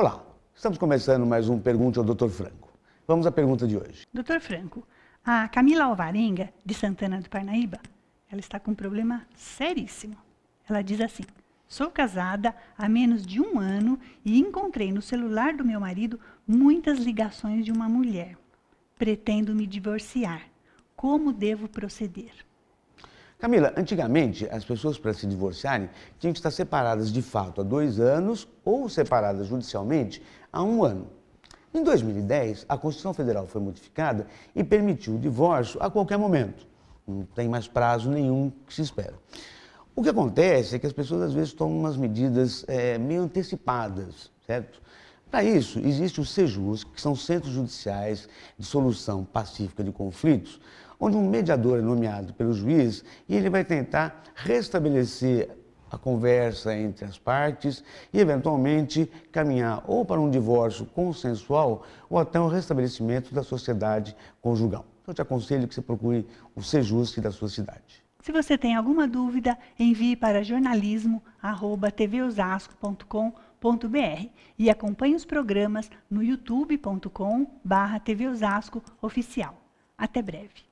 Olá, estamos começando mais um Pergunte ao Dr. Franco. Vamos à pergunta de hoje. Dr. Franco, a Camila Alvarenga, de Santana do Parnaíba, ela está com um problema seríssimo. Ela diz assim: Sou casada há menos de um ano e encontrei no celular do meu marido muitas ligações de uma mulher. Pretendo me divorciar. Como devo proceder? Camila, antigamente as pessoas para se divorciarem tinham que estar separadas de fato há dois anos ou separadas judicialmente há um ano. Em 2010, a Constituição Federal foi modificada e permitiu o divórcio a qualquer momento. Não tem mais prazo nenhum que se espera. O que acontece é que as pessoas às vezes tomam umas medidas é, meio antecipadas, certo? Para isso, existe os CEJUS, que são Centros Judiciais de Solução Pacífica de Conflitos, onde um mediador é nomeado pelo juiz e ele vai tentar restabelecer a conversa entre as partes e, eventualmente, caminhar ou para um divórcio consensual ou até um restabelecimento da sociedade conjugal. Então, eu te aconselho que você procure o sejus da sua cidade. Se você tem alguma dúvida, envie para jornalismo@tvosasco.com.br br e acompanhe os programas no youtube.com/barra TV Osasco Oficial. Até breve.